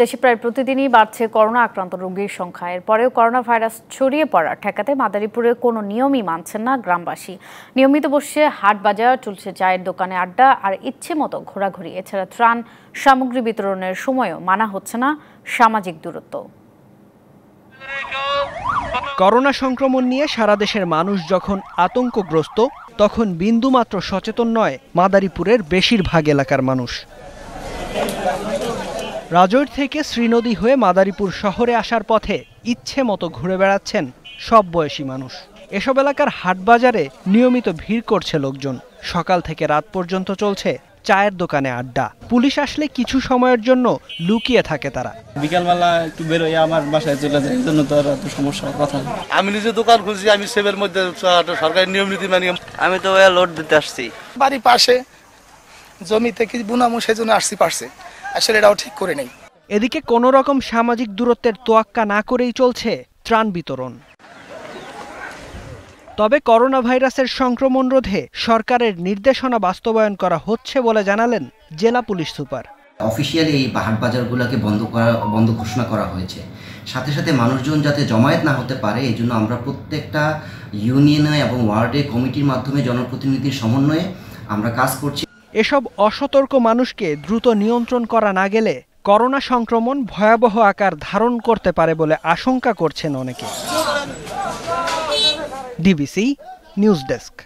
দেশে প্রায় প্রতিদিনই বাড়ছে করোনা আক্রান্ত রোগীর সংখ্যা এরপরেও করোনা ভাইরাস ছড়িয়ে পড়া ঠেকাতে মাদারীপুরে কোনো নিয়মই মানছেন না গ্রামবাসী নিয়মিত বসে হাট বাজার চলছে চায়ের দোকানে আড্ডা আর ইচ্ছে মতো ঘোরাঘুরি এছাড়া ত্রাণ সামগ্রী বিতরণের সময়ও মানা হচ্ছে না সামাজিক দূরত্ব করোনা সংক্রমণ নিয়ে সারা দেশের মানুষ যখন আতঙ্কগ্রস্ত তখন বিন্দুমাত্র সচেতন নয় মাদারীপুরের বেশিরভাগ এলাকার মানুষ রাজৈর থেকে শ্রীনদী হয়ে মাদারীপুর শহরে আসার পথে ইচ্ছে মতো ঘুরে বেড়াচ্ছেন সব বয়সী মানুষ এসব এলাকার হাটবাজারে নিয়মিত ভিড় করছে লোকজন সকাল থেকে রাত পর্যন্ত চলছে চায়ের দোকানে আড্ডা পুলিশ আসলে কিছু সময়ের জন্য লুকিয়ে থাকে তারা বিকালবেলা একটু বেরোয় আমার বাসায় চলে যায় এই জন্য তো আর এত সমস্যার কথা আমি নিজে দোকান খুলছি আমি সেবের মধ্যে সরকারি নিয়ম নীতি মানি আমি তো লোড দিতে আসছি বাড়ির পাশে জমিতে কি বুনামু সেজন্য আসছি পারছে আসলে এটাও ঠিক করে নেই এদিকে কোনো রকম সামাজিক দূরত্বের তোয়াক্কা না করেই চলছে ত্রাণ বিতরণ তবে করোনা ভাইরাসের সংক্রমণ রোধে সরকারের নির্দেশনা বাস্তবায়ন করা হচ্ছে বলে জানালেন জেলা পুলিশ সুপার অফিসিয়ালি এই হাট বাজারগুলোকে বন্ধ করা বন্ধ ঘোষণা করা হয়েছে সাথে সাথে মানুষজন যাতে জমায়েত না হতে পারে এই জন্য আমরা প্রত্যেকটা ইউনিয়নে এবং ওয়ার্ডে কমিটির মাধ্যমে জনপ্রতিনিধির সমন্বয়ে আমরা কাজ করছি এসব অসতর্ক মানুষকে দ্রুত নিয়ন্ত্রণ করা না গেলে করোনা সংক্রমণ ভয়াবহ আকার ধারণ করতে পারে বলে আশঙ্কা করছেন অনেকে ডিবিসি নিউজ ডেস্ক